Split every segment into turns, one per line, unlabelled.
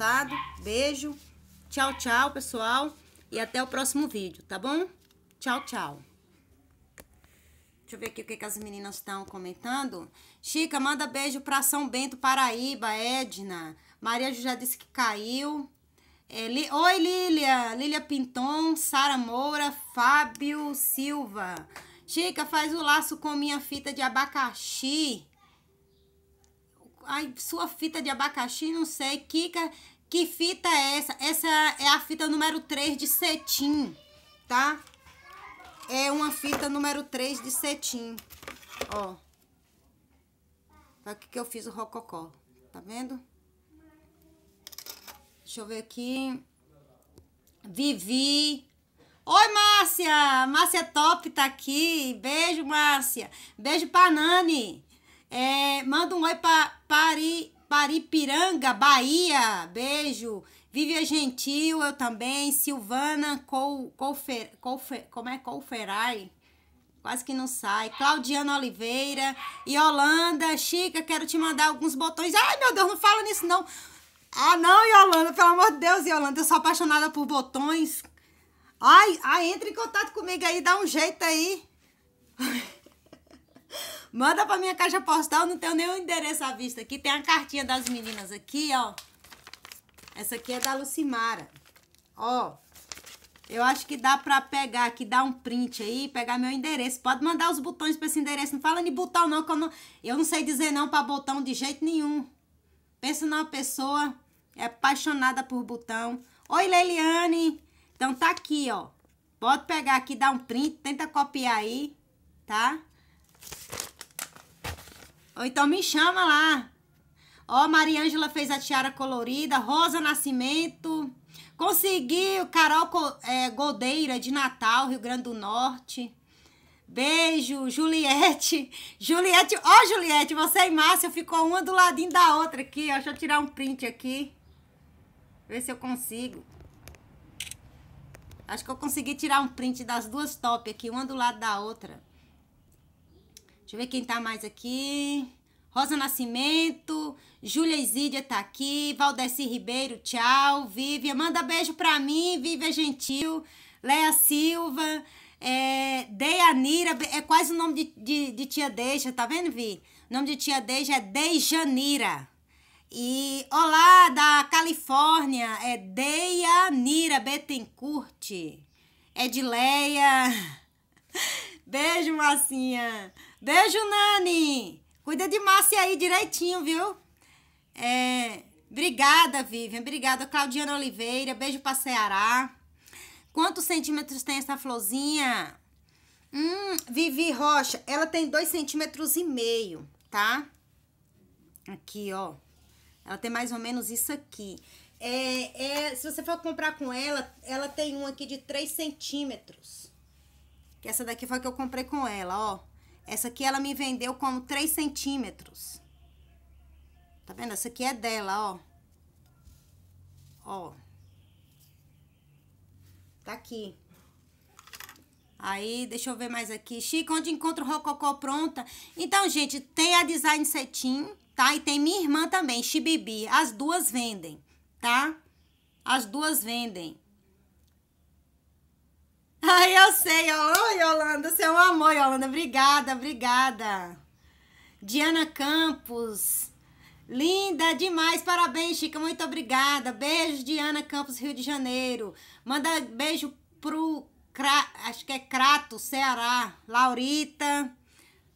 gostado. Beijo. Tchau, tchau, pessoal. E até o próximo vídeo, tá bom? Tchau, tchau. Deixa eu ver aqui o que, que as meninas estão comentando. Chica, manda beijo para São Bento, Paraíba, Edna. Maria já disse que caiu. É, li... Oi, Lilia. Lilia Pinton, Sara Moura, Fábio Silva. Chica, faz o laço com minha fita de abacaxi ai, sua fita de abacaxi, não sei, Kika, que fita é essa? Essa é a fita número 3 de cetim, tá? É uma fita número 3 de cetim, ó. Aqui que eu fiz o rococó, tá vendo? Deixa eu ver aqui. Vivi. Oi, Márcia! Márcia Top tá aqui. Beijo, Márcia. Beijo pra Nani. É, manda um oi pra, Pari, Paripiranga, Bahia. Beijo. Vivia Gentil, eu também. Silvana Col, Colfer, Colfer, como é? Colferai. Quase que não sai. Claudiana Oliveira. E Holanda. Chica, quero te mandar alguns botões. Ai, meu Deus, não fala nisso, não. Ah, não, Yolanda, pelo amor de Deus, Yolanda, eu sou apaixonada por botões. Ai, ai, ah, entre em contato comigo aí, dá um jeito aí. Manda pra minha caixa postal, não tenho nenhum endereço à vista aqui. Tem a cartinha das meninas aqui, ó. Essa aqui é da Lucimara. Ó, eu acho que dá pra pegar aqui, dar um print aí, pegar meu endereço. Pode mandar os botões pra esse endereço. Não fala de botão não, que eu não, eu não sei dizer não pra botão de jeito nenhum. Pensa numa pessoa é apaixonada por botão. Oi, Leiliane. Então tá aqui, ó. Pode pegar aqui, dar um print, tenta copiar aí, tá? Ou então me chama lá. Ó, Ângela fez a tiara colorida, Rosa Nascimento. Conseguiu, Carol é, Goldeira, de Natal, Rio Grande do Norte. Beijo, Juliette. Juliette, ó, oh, Juliette, você e Márcia ficou uma do ladinho da outra aqui. Deixa eu tirar um print aqui. Ver se eu consigo. Acho que eu consegui tirar um print das duas top aqui, uma do lado da outra. Deixa eu ver quem tá mais aqui. Rosa Nascimento, Júlia Isídia tá aqui, Valdeci Ribeiro, tchau, Vívia, manda beijo pra mim, Vívia Gentil, Léa Silva, é, Deianira, é quase o nome de, de, de tia Deja, tá vendo, Vi? O nome de tia Deja é Dejanira E olá da Califórnia, é Deianira Betencourt é Edileia... Beijo, Massinha. Beijo, Nani. Cuida de Márcia aí direitinho, viu? É, obrigada, Vivian. Obrigada, Claudiana Oliveira. Beijo para Ceará. Quantos centímetros tem essa florzinha? Hum, Vivi Rocha, ela tem dois centímetros e meio, tá? Aqui, ó. Ela tem mais ou menos isso aqui. É, é, se você for comprar com ela, ela tem um aqui de 3 centímetros. Que essa daqui foi a que eu comprei com ela, ó. Essa aqui ela me vendeu como 3 centímetros. Tá vendo? Essa aqui é dela, ó. Ó. Tá aqui. Aí, deixa eu ver mais aqui. Chico, onde encontro Rococó pronta? Então, gente, tem a Design Setim, tá? E tem minha irmã também, Chibibi. As duas vendem, tá? As duas vendem. Ai, eu sei, ó meu então, amor, Yolanda. Obrigada, obrigada. Diana Campos. Linda demais, parabéns, Chica. Muito obrigada. Beijo, Diana Campos, Rio de Janeiro. Manda beijo pro acho que é Crato, Ceará. Laurita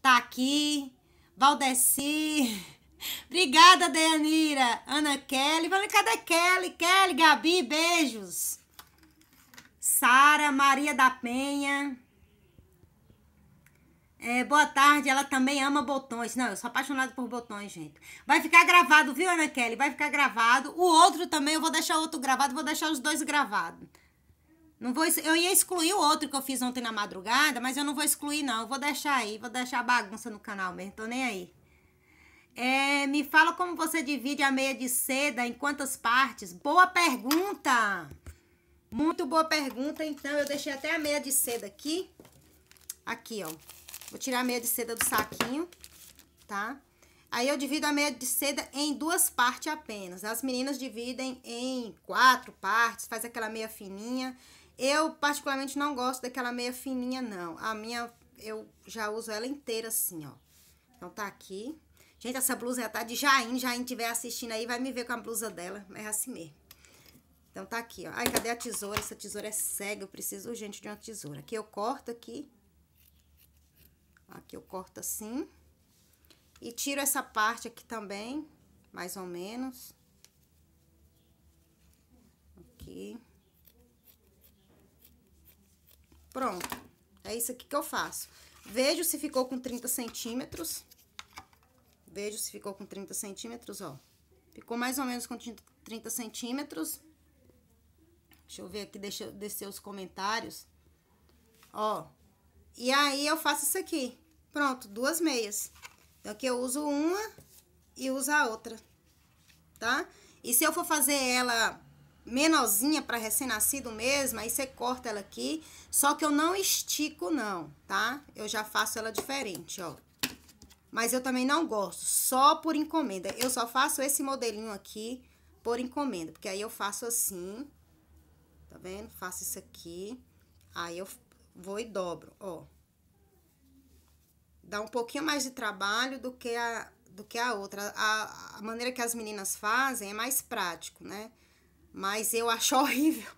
tá aqui. Valdeci. Obrigada, Deanira. Ana Kelly. Vamos, cadê Kelly? Kelly, Gabi, beijos. Sara Maria da Penha. É, boa tarde, ela também ama botões. Não, eu sou apaixonada por botões, gente. Vai ficar gravado, viu, Ana Kelly? Vai ficar gravado. O outro também, eu vou deixar outro gravado, vou deixar os dois gravados. Não vou, eu ia excluir o outro que eu fiz ontem na madrugada, mas eu não vou excluir, não. Eu vou deixar aí, vou deixar a bagunça no canal mesmo, tô nem aí. É, me fala como você divide a meia de seda, em quantas partes? Boa pergunta! Muito boa pergunta, então. Eu deixei até a meia de seda aqui. Aqui, ó. Vou tirar a meia de seda do saquinho, tá? Aí eu divido a meia de seda em duas partes apenas. As meninas dividem em quatro partes, faz aquela meia fininha. Eu, particularmente, não gosto daquela meia fininha, não. A minha, eu já uso ela inteira assim, ó. Então, tá aqui. Gente, essa blusa já é tá de Jaine. Jaine tiver assistindo aí, vai me ver com a blusa dela. É assim mesmo. Então, tá aqui, ó. Ai, cadê a tesoura? Essa tesoura é cega. Eu preciso urgente de uma tesoura. Aqui eu corto aqui. Aqui eu corto assim. E tiro essa parte aqui também, mais ou menos. Aqui. Pronto. É isso aqui que eu faço. Vejo se ficou com 30 centímetros. Vejo se ficou com 30 centímetros, ó. Ficou mais ou menos com 30 centímetros. Deixa eu ver aqui, deixa eu descer os comentários. Ó. E aí, eu faço isso aqui. Pronto, duas meias. Então, é aqui eu uso uma e uso a outra, tá? E se eu for fazer ela menorzinha para recém-nascido mesmo, aí você corta ela aqui, só que eu não estico não, tá? Eu já faço ela diferente, ó. Mas eu também não gosto, só por encomenda. Eu só faço esse modelinho aqui por encomenda, porque aí eu faço assim, tá vendo? Faço isso aqui, aí eu vou e dobro, ó dá um pouquinho mais de trabalho do que a, do que a outra. A, a maneira que as meninas fazem é mais prático, né? Mas eu acho horrível.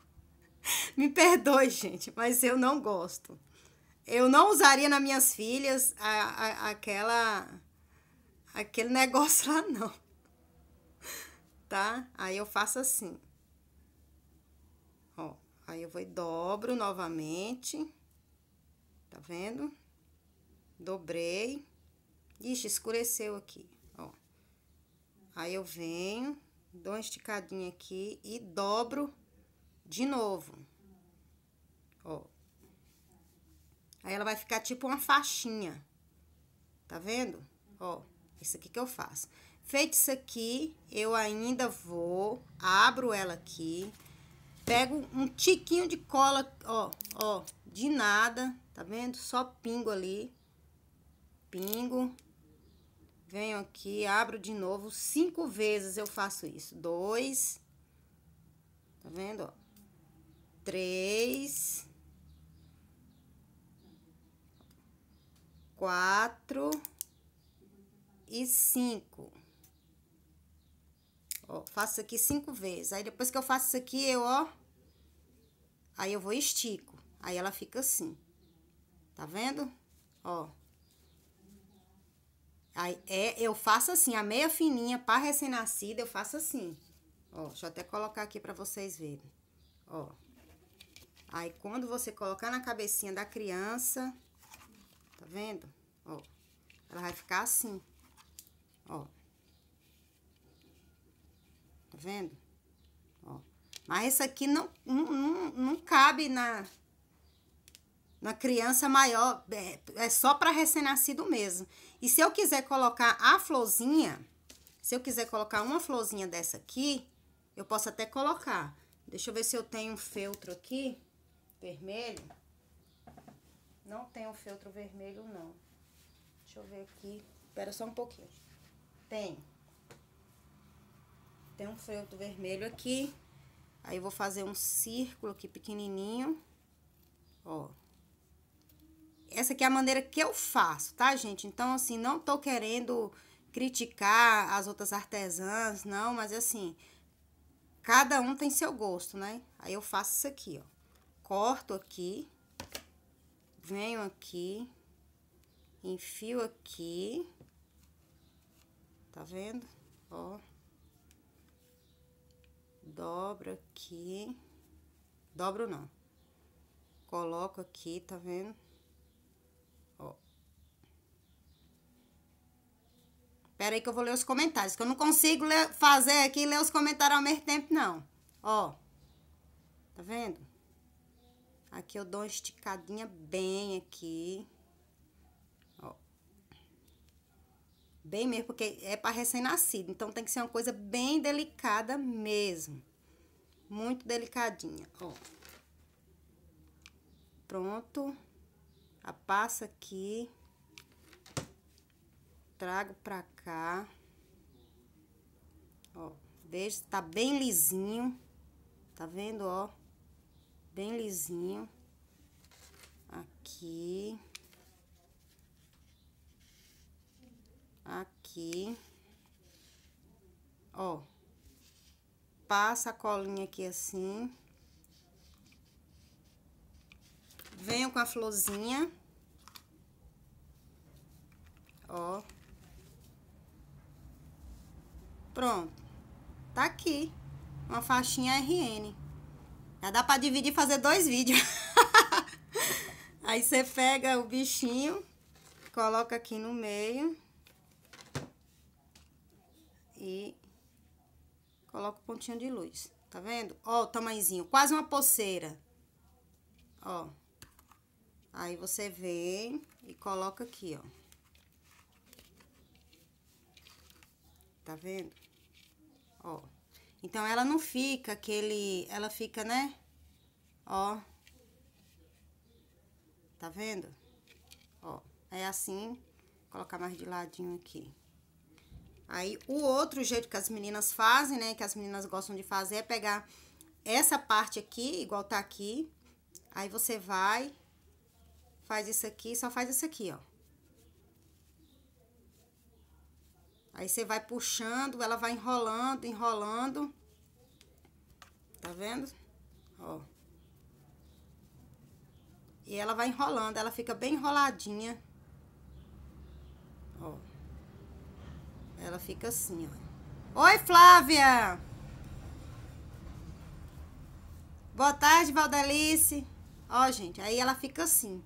Me perdoe, gente, mas eu não gosto. Eu não usaria nas minhas filhas a, a, aquela aquele negócio lá não. Tá? Aí eu faço assim. Ó, aí eu vou e dobro novamente. Tá vendo? Dobrei. Ixi, escureceu aqui, ó. Aí eu venho, dou uma esticadinha aqui e dobro de novo. Ó. Aí ela vai ficar tipo uma faixinha. Tá vendo? Ó, isso aqui que eu faço. Feito isso aqui, eu ainda vou, abro ela aqui, pego um tiquinho de cola, ó, ó, de nada, tá vendo? Só pingo ali pingo, venho aqui, abro de novo, cinco vezes eu faço isso. Dois, tá vendo, ó? Três, quatro e cinco. Ó, faço aqui cinco vezes. Aí, depois que eu faço isso aqui, eu, ó, aí eu vou estico. Aí, ela fica assim. Tá vendo? Ó. Aí é, eu faço assim, a meia fininha para recém-nascida, eu faço assim. Ó, deixa eu até colocar aqui para vocês verem. Ó. Aí quando você colocar na cabecinha da criança, tá vendo? Ó. Ela vai ficar assim. Ó. Tá vendo? Ó. Mas essa aqui não, não, não, não cabe na, na criança maior, é, é só para recém-nascido mesmo. E se eu quiser colocar a florzinha, se eu quiser colocar uma florzinha dessa aqui, eu posso até colocar. Deixa eu ver se eu tenho um feltro aqui, vermelho. Não tem um feltro vermelho, não. Deixa eu ver aqui. Espera só um pouquinho. Tem. Tem um feltro vermelho aqui. Aí, eu vou fazer um círculo aqui pequenininho. Ó essa aqui é a maneira que eu faço, tá, gente? Então, assim, não tô querendo criticar as outras artesãs, não, mas assim, cada um tem seu gosto, né? Aí eu faço isso aqui, ó. Corto aqui, venho aqui, enfio aqui, tá vendo? Ó. Dobro aqui, dobro não. Coloco aqui, tá vendo? Pera aí que eu vou ler os comentários, que eu não consigo ler, fazer aqui e ler os comentários ao mesmo tempo, não. Ó, tá vendo? Aqui eu dou uma esticadinha bem aqui. Ó. Bem mesmo, porque é para recém-nascido, então tem que ser uma coisa bem delicada mesmo. Muito delicadinha, ó. Pronto. A passa aqui trago pra cá. Ó, veja, tá bem lisinho. Tá vendo, ó? Bem lisinho. Aqui. Aqui. Ó. Passa a colinha aqui assim. Venho com a florzinha. Ó. Pronto. Tá aqui. Uma faixinha RN. Já dá pra dividir e fazer dois vídeos. Aí você pega o bichinho, coloca aqui no meio. E coloca o pontinho de luz. Tá vendo? Ó o tamanhozinho, quase uma pulseira. Ó. Aí você vem e coloca aqui, ó. Tá vendo? Ó. Então, ela não fica aquele... Ela fica, né? Ó. Tá vendo? Ó. É assim. Vou colocar mais de ladinho aqui. Aí, o outro jeito que as meninas fazem, né? Que as meninas gostam de fazer é pegar essa parte aqui, igual tá aqui. Aí, você vai... Faz isso aqui, só faz isso aqui, ó. Aí você vai puxando, ela vai enrolando, enrolando. Tá vendo? Ó. E ela vai enrolando, ela fica bem enroladinha. Ó. Ela fica assim, ó. Oi, Flávia! Boa tarde, Valdelice. Ó, gente, aí ela fica assim,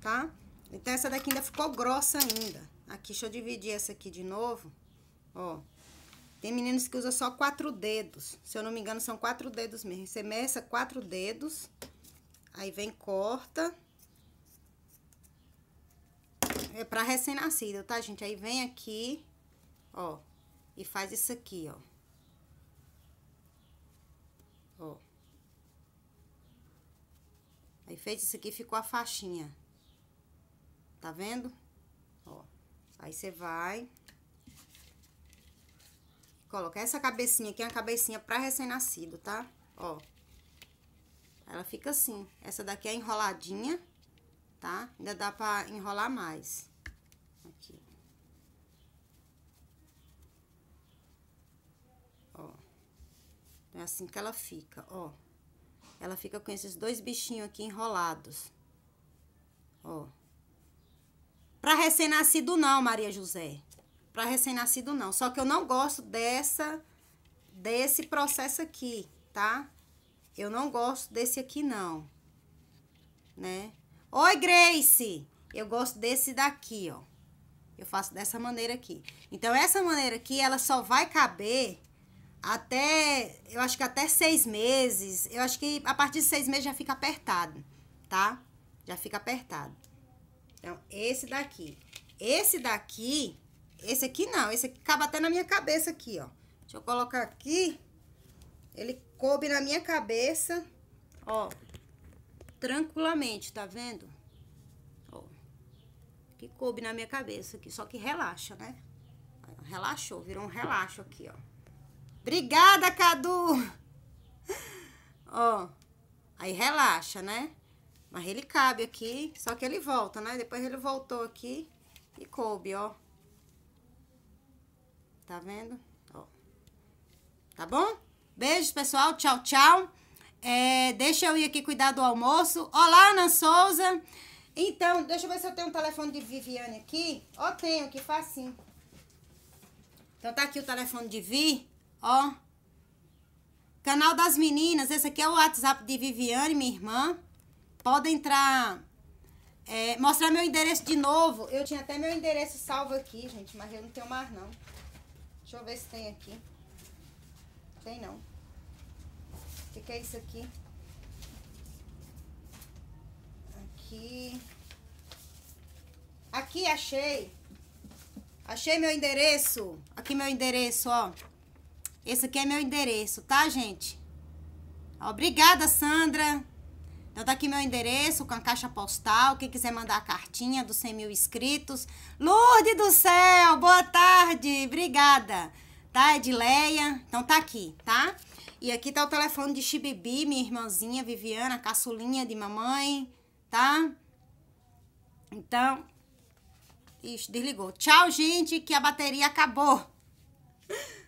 tá? Então, essa daqui ainda ficou grossa ainda. Aqui, deixa eu dividir essa aqui de novo. Ó, tem meninos que usam só quatro dedos. Se eu não me engano, são quatro dedos mesmo. Você meça quatro dedos, aí vem corta. É pra recém-nascido, tá, gente? Aí vem aqui, ó, e faz isso aqui, ó. Ó. Aí fez isso aqui, ficou a faixinha. Tá vendo? Ó. Aí você vai... Coloca essa cabecinha aqui, é uma cabecinha pra recém-nascido, tá? Ó. Ela fica assim. Essa daqui é enroladinha, tá? Ainda dá pra enrolar mais. Aqui. Ó. É assim que ela fica, ó. Ela fica com esses dois bichinhos aqui enrolados. Ó. Pra recém-nascido não, Maria José. Para recém-nascido, não. Só que eu não gosto dessa, desse processo aqui, tá? Eu não gosto desse aqui, não. Né? Oi, Grace! Eu gosto desse daqui, ó. Eu faço dessa maneira aqui. Então, essa maneira aqui, ela só vai caber até, eu acho que até seis meses. Eu acho que a partir de seis meses já fica apertado, tá? Já fica apertado. Então, esse daqui. Esse daqui, esse aqui não, esse aqui cabe até na minha cabeça aqui, ó. Deixa eu colocar aqui. Ele coube na minha cabeça, ó, tranquilamente, tá vendo? Ó, que coube na minha cabeça aqui, só que relaxa, né? Relaxou, virou um relaxo aqui, ó. Obrigada, Cadu! ó, aí relaxa, né? Mas ele cabe aqui, só que ele volta, né? Depois ele voltou aqui e coube, ó. Tá vendo? Ó. Tá bom? Beijos, pessoal. Tchau, tchau. É, deixa eu ir aqui cuidar do almoço. Olá, Ana Souza. Então, deixa eu ver se eu tenho um telefone de Viviane aqui. Ó, tenho, que facinho. Então, tá aqui o telefone de Vi, ó. Canal das meninas, esse aqui é o WhatsApp de Viviane, minha irmã. Pode entrar, é, mostrar meu endereço de novo. Eu tinha até meu endereço salvo aqui, gente, mas eu não tenho mais, não. Deixa eu ver se tem aqui. Tem não. O que, que é isso aqui? Aqui. Aqui, achei. Achei meu endereço. Aqui meu endereço, ó. Esse aqui é meu endereço, tá, gente? Obrigada, Sandra. Então tá aqui meu endereço com a caixa postal, quem quiser mandar a cartinha dos 100 mil inscritos. Lourdes do céu, boa tarde, obrigada. Tá, Edileia, então tá aqui, tá? E aqui tá o telefone de Chibibi, minha irmãzinha Viviana, caçulinha de mamãe, tá? Então, desligou. Tchau, gente, que a bateria acabou.